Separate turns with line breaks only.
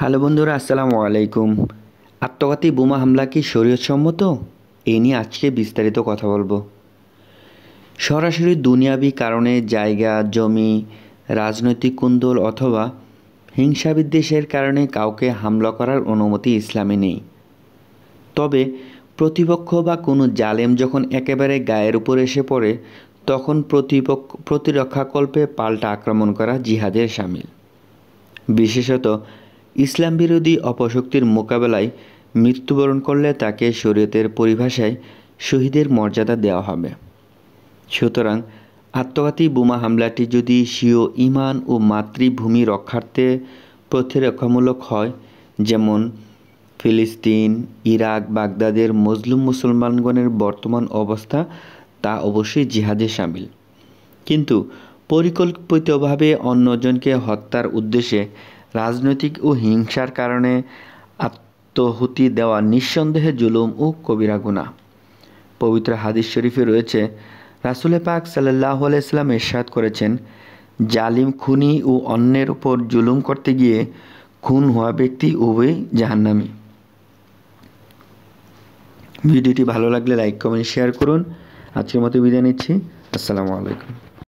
hello বন্ধুরা আসসালামু আলাইকুম আত্মঘাতী বোমা হামলা কি সম্মত এই নিয়ে আজকে বিস্তারিত কথা বলবো সরাসরি দুনিয়াবি কারণে জায়গা জমি রাজনৈতিক কুন্দল অথবা হিংসাবিদ্বেষের কারণে কাউকে হামলা করার অনুমতি ইসলামে নেই তবে প্রতিপক্ষ বা কোনো জালেম যখন একেবারে গায়ের উপর এসে পড়ে তখন প্রতিপক্ষ প্রতিরক্ষাকল্পে পাল্টা আক্রমণ করা জিহাদের সামিল বিশেষত ইসলাম বিরোধী অপশক্তির মোকাবেলায় মৃত্যুবরণ করলে তাকে শরীয়তের পরিভাষায় শহীদের মর্যাদা দেওয়া হবে সুতরাং আত্মঘাতী বোমা হামলাটি যদি স্বীয় ইমান ও মাতৃভূমি রক্ষার্থে প্রতিরক্ষামূলক হয় যেমন ফিলিস্তিন ইরাক বাগদাদের মজলুম মুসলমানগণের বর্তমান অবস্থা তা অবশ্যই জিহাদে সামিল কিন্তু পরিকল্পিতভাবে অন্যজনকে হত্যার উদ্দেশ্যে রাজনৈতিক ও হিংসার কারণে আত্মহুতি দেওয়া নিঃসন্দেহে জুলুম ও কবিরা গুণা পবিত্র হাদিস শরীফে রয়েছে রাসুলে পাক সাল্লাহ আলাইসলাম এরশাদ করেছেন জালিম খুনি ও অন্যের উপর জুলুম করতে গিয়ে খুন হওয়া ব্যক্তি উভয় জাহান্নামী ভিডিওটি ভালো লাগলে লাইক কমেন্ট শেয়ার করুন আজকের মতো বিদায় নিচ্ছি আসসালামু আলাইকুম